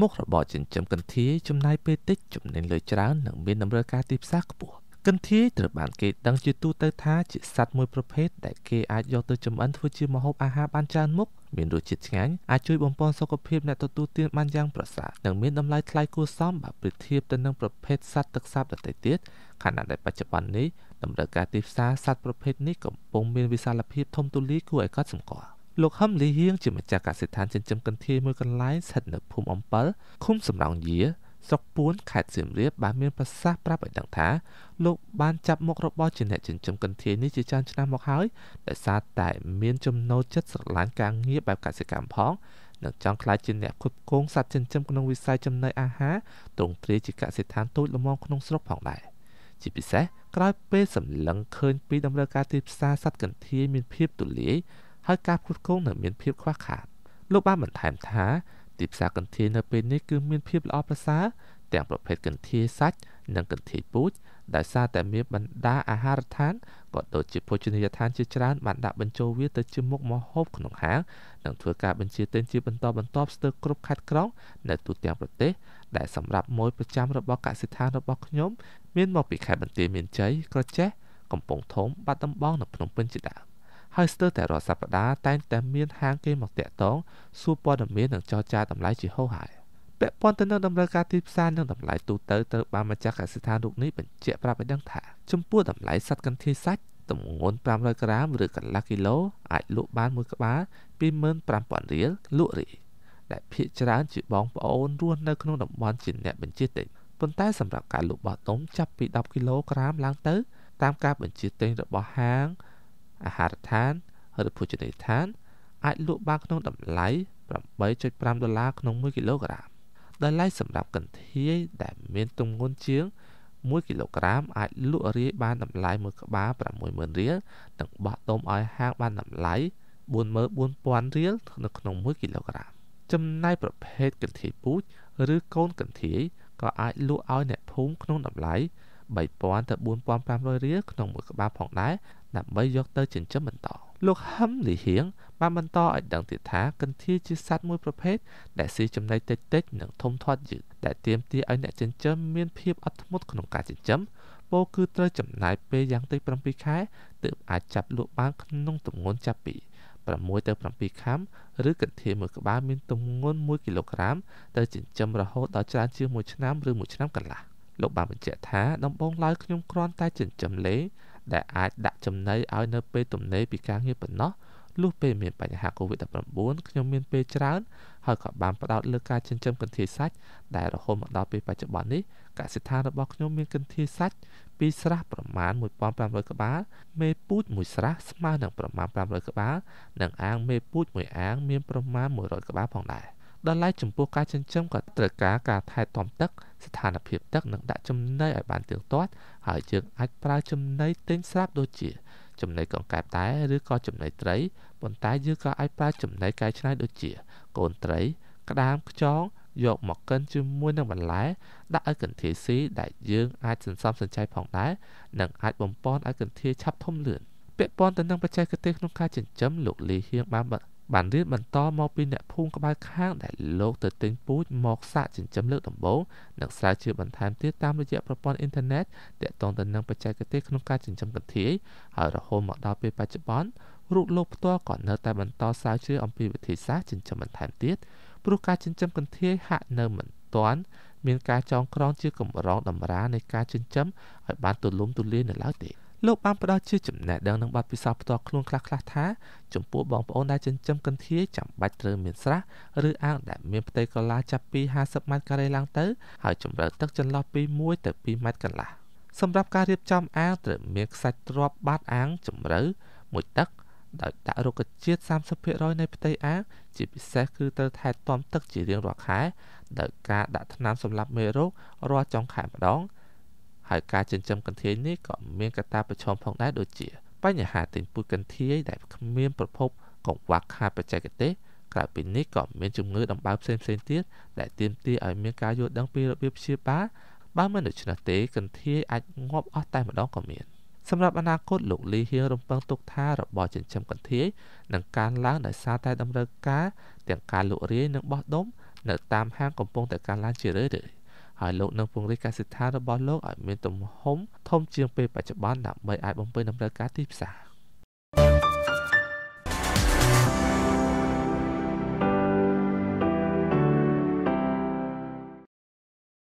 មុខរបរចិញ្ចឹមកន្ធាយចំណាយពេលតិចចំណេញលុយច្រើននិងមានតម្រូវការទីផ្សារខ្ពស់កន្ធាយត្រូវបានគេដឹងជាទូទៅថាជាសត្វមួយប្រភេទដែលគេអាចយកទៅចម្អិនធ្វើជាម្ហូបអាហារបានច្រើនមុខមានរសជាតិឆ្ងាញ់អាចជួយបំពន់សុខភាពអ្នកទទួលទានបានយ៉ាងប្រសើរនិងមានតម្លៃថ្លៃគួរសមបើប្រៀបធៀបទៅនឹងប្រភេទសត្វទឹកសាបដទៃទៀតខណៈដែលបច្ចុប្បន្ននេះតម្រូវការទីផ្សារសត្វប្រភេទនេះកំពុងមានវិសាលភាពធំទូលាយគួរឲ្យកត់សម្គាល់លោកហឹមលីហៀងជាម្ចាស់កសិដ្ឋានចិញ្ចឹមកន្ធាយមួយកន្លែងស្ថិតនៅភូមិអំពិលឃុំសំរោងយាស្រុកពួនខេត្តសៀមរាបបានមានប្រសាសន៍ប្រាប់ឲ្យដឹងថាលោកបានចាប់មុខរបរជាអ្នកចិញ្ចឹមកន្ធាយនេះជាច្រើនឆ្នាំមកហើយដោយសារតែមានចំណូលចិត្តស្រឡាញ់ការងារបែបកសិកម្មផងនិងចង់ក្លាយជាអ្នកគ្រប់គ្រងសត្វចិញ្ចឹមក្នុងវិស័យចំណីអាហារទ្រង់ទ្រាយជាកសិដ្ឋានទូចល្មមក្នុងស្រុកផងដែរជាពិសេសក្រោយពេលសម្លឹងឃើញពីដំណើរការទីផ្សារសត្វកន្ធាយមានភាពទូលាយហើយការផ្គត់ផ្គង់នៅមានភាពខ្វះខាត លោកបានបន្ថែមថា ទីផ្សារកន្ធាយនៅពេលនេះគឺមានភាពល្អប្រសើរទាំងប្រភេទកន្ធាយសាច់និងកន្ធាយពូជដោយសារតែមានបណ្ដាអាហារដ្ឋានក៏ដូចជាភោជនីយដ្ឋានជាច្រើនបានដាក់បញ្ចូលវាទៅជាមុខម្ហូបក្នុងហាងនិងធ្វើការបញ្ជាទិញជាបន្តបន្ទាប់ស្ទើរគ្រប់ខេត្តក្រុងនៅទូទាំងប្រទេសដែលសម្រាប់ម៉ូយប្រចាំរបស់កសិដ្ឋានរបស់ខ្ញុំ មានមកពីខេត្តបន្ទាយមានជ័យក្រចេះកំពង់ធំបាត់ដំបងនិងភ្នំពេញជាដើមហើយស្ទើរតែរាល់សប្តាហ៍តែងតែមានហាងគេមកតាក់ទងសួរព័ត៌មាននិងចរចាតម្លៃជាហោហាយពាក់ព័ន្ធទៅនឹងតម្រូវការទីផ្សារនិងតម្លៃទូទៅត្រូវបានម្ចាស់កសិដ្ឋានរូបនេះបញ្ជាក់ប្រាប់ឲ្យដឹងថាចំពោះតម្លៃសត្វកន្ធាយសាច់ទម្ងន់500ក្រាម ឬកន្លះគីឡូអាចលក់បានមួយក្បាល25000រៀលលក់រីដែលភាគច្រើនជាបងប្អូនរស់នៅក្នុងតំបន់ជាអ្នកបញ្ជាទិញប៉ុន្តែសម្រាប់ការលក់បោះដុំចាប់ពី10គីឡូក្រាមឡើងទៅតាមការបញ្ជាទិញរបស់ហាងអាហារដ្ឋានឬភោជនីយដ្ឋានអាចលក់បានក្នុងតម្លៃ8.5ដុល្លារក្នុង1គីឡូក្រាមតម្លៃសម្រាប់កន្ធាយដែលមានទម្ងន់ជាង1គីឡូក្រាមអាចលក់រាយបានតម្លៃមួយក្បាល60000រៀលនិងបោះដុំឲ្យហាងបានតម្លៃ44000រៀលនៅក្នុង1គីឡូក្រាមចំណែកប្រភេទកន្ធាយពូជឬកូនកន្ធាយក៏អាចលក់ឲ្យអ្នកភូមិក្នុងតម្លៃ3000ទៅ4500រៀលក្នុងមួយក្បាលផងដែរដើម្បីយកទៅចិញ្ចឹមបន្តលោកហឹមលីហៀងបានបន្តឲ្យដឹងទៀតថាកន្ធាយជាសត្វមួយប្រភេទដែលស៊ីចំណីតិចតិច និងធំធាត់យឺតដែលទាមទារឲ្យអ្នកចិញ្ចឹមមានភាពអត់ធ្មត់ក្នុងការចិញ្ចឹមពោគឺត្រូវចំណាយពេលយ៉ាងតិច7ខែទើបអាចចាប់លក់បានក្នុងទម្ងន់ចាប់ពី6ទៅ7ខាំឬកន្ធាយមួយក្បាលមានទម្ងន់1គីឡូក្រាម ទៅចិញ្ចឹមរហូតដល់ច្រើនជាង1ឆ្នាំឬ1ឆ្នាំកន្លះលោកបានបញ្ជាក់ថា ដំបងឡើយខ្ញុំគ្រាន់តែចិញ្ចឹមលេងដែលអាចដាក់ចំណីឲ្យនៅពេលទំនេរពីការងារប៉ុណ្ណោះលុះពេលមានបញ្ហា COVID-19 ខ្ញុំមានពេលច្រើនហើយក៏បានផ្ដោតលើការចិញ្ចឹមកន្ធាយសាច់ដែលរហូតមកដល់ពេលបច្ចុប្បន្ននេះកសិដ្ឋានរបស់ខ្ញុំមានកន្ធាយសាច់ពីស្រះប្រមាណ1500ក្បាលមេពូជមួយស្រះស្មើនឹងប្រមាណ500ក្បាលនិងអាង មេពូជមួយអាងមានប្រមាណ100ក្បាលផងដែរ។ដល់ឡែកចំពោះការចិញ្ចឹមក៏ត្រូវការការថែទាំទឹក ស្ថានភាពទឹកនិងដាក់ចំណីឲ្យបានទៀងទាត់ហើយយើងអាចប្រើចំណីទិញស្រាប់ដូចជា ចំណីកង្កែបតែឬក៏ចំណីត្រីប៉ុន្តែយើងក៏អាចប្រើចំណីកែច្នៃដូចជាកូនត្រី ក្តាមខ្យងយកមកកិនជាមួយនឹងបន្លែដាក់ឲ្យកន្ធាយស៊ីដែលយើងអាចសន្សំសំចៃផងដែរនិងអាចបំពន់ឲ្យកន្ធាយឆាប់ធំលឿនពាក់ព័ន្ធទៅនឹងបច្ចេកទេសក្នុងការចិញ្ចឹមលោកលីហៀងបានបានរៀនបន្តមកពីអ្នកភូមិក្បែរខាង ដែលលោកទៅទិញពូជមកសាក់ចិញ្ចឹមលើកដំបូងនិងស្រាវជ្រាវបន្ថែមទៀតតាមរយៈប្រព័ន្ធអ៊ីនធឺណិតទាក់ទងទៅនឹងបច្ចេកទេសក្នុងការចិញ្ចឹមកន្ធាយហើយរហូតមកដល់ពេលបច្ចុប្បន្នរូបលោកផ្ទាល់ក៏នៅតែបន្តស្រាវជ្រាវអំពីវិធីសាស្ត្រចិញ្ចឹមបន្ថែមទៀតព្រោះការចិញ្ចឹមកន្ធាយហាក់នៅមិនទាន់មានការចងក្រងជាកម្រងតម្រានៃការចិញ្ចឹមឲ្យបានទូលំទូលាយនៅឡើយទេ។លោកបានផ្ដល់ជាចំណេះដឹងនិងបទពិសោធន៍ផ្ទាល់ខ្លួនខ្លះៗថាចំពោះបងប្អូនដែលចិញ្ចឹមកន្ធាយចាំបាច់ត្រូវមានស្រះឬអាងដែលមានផ្ទៃកលាចាប់ពី50ម៉ែត្រការ៉េឡើងទៅ ហើយជម្រៅទឹកចន្លោះពី1ទៅ2ម៉ែត្រកន្លះសម្រាប់ការរៀបចំអាងត្រូវមានខ្សាច់ទ្រាប់បាតអាងជម្រៅមួយទឹកដោយដាក់រុក្ខជាតិ30%នៃផ្ទៃអាង ជាពិសេសគឺត្រូវថែទាំទឹកជារៀងរាល់ខែដោយការដាក់ថ្នាំសម្លាប់មេរោគរាល់ចុងខែម្ដងហើយការចិញ្ចឹមកន្ធាយនេះក៏មានកត្តាប្រឈមផងដែរដូចជា បញ្ហាទិញពូជកន្ធាយដែលគ្មានប្រភពកង្វះខាតបច្ចេកទេសក្រៅពីនេះក៏មានជំងឺដំបៅផ្សេងផ្សេងទៀតដែលទាមទារឲ្យមានការយល់ដឹងពីរបៀបព្យាបាលបើមិនដូច្នោះទេកន្ធាយអាចងាប់អស់តែម្ដងក៏មានសម្រាប់អនាគតលោកលីហៀងរំពឹងទុកថារបរចិញ្ចឹមកន្ធាយនឹងកើនឡើងដោយសារតែតម្រូវការទាំងការលក់រាយនិងបោះដុំ នៅ តាមហាងកំពុងតែកើនឡើងជារឿយៗហើយលោកនឹងពង្រីកកសិដ្ឋានរបស់លោកឲ្យមានទំហំធំជាងពេលបច្ចុប្បន្នដើម្បីអាចបំពេញតម្រូវការទីផ្សារ។